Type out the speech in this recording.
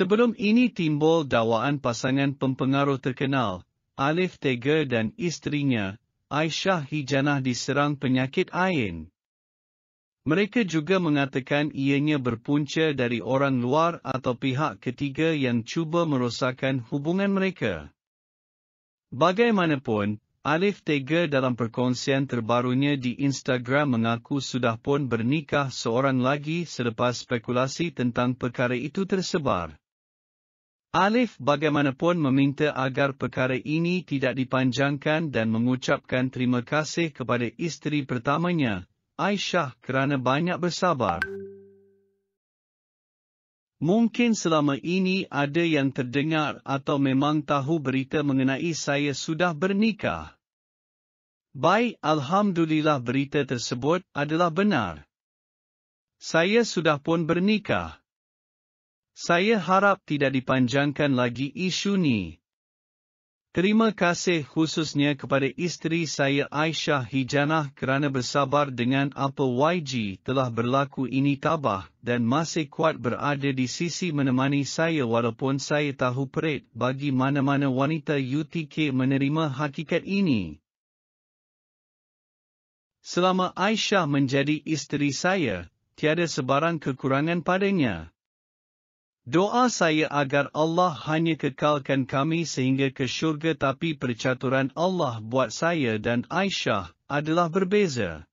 Sebelum ini timbul dakwaan pasangan pempengaruh terkenal, Alif Tega dan isterinya, Aisyah Hijanah diserang penyakit AIN. Mereka juga mengatakan ianya berpunca dari orang luar atau pihak ketiga yang cuba merosakkan hubungan mereka. Bagaimanapun, Alif Tega dalam perkongsian terbarunya di Instagram mengaku sudah pun bernikah seorang lagi selepas spekulasi tentang perkara itu tersebar. Alif bagaimanapun meminta agar perkara ini tidak dipanjangkan dan mengucapkan terima kasih kepada isteri pertamanya, Aisyah kerana banyak bersabar. Mungkin selama ini ada yang terdengar atau memang tahu berita mengenai saya sudah bernikah. Baik Alhamdulillah berita tersebut adalah benar. Saya sudah pun bernikah. Saya harap tidak dipanjangkan lagi isu ni. Terima kasih khususnya kepada isteri saya Aisyah Hijanah kerana bersabar dengan apa YG telah berlaku ini tabah dan masih kuat berada di sisi menemani saya walaupun saya tahu perit bagi mana-mana wanita UTK menerima hakikat ini. Selama Aisyah menjadi isteri saya, tiada sebarang kekurangan padanya. Doa saya agar Allah hanya kekalkan kami sehingga ke syurga tapi percaturan Allah buat saya dan Aisyah adalah berbeza.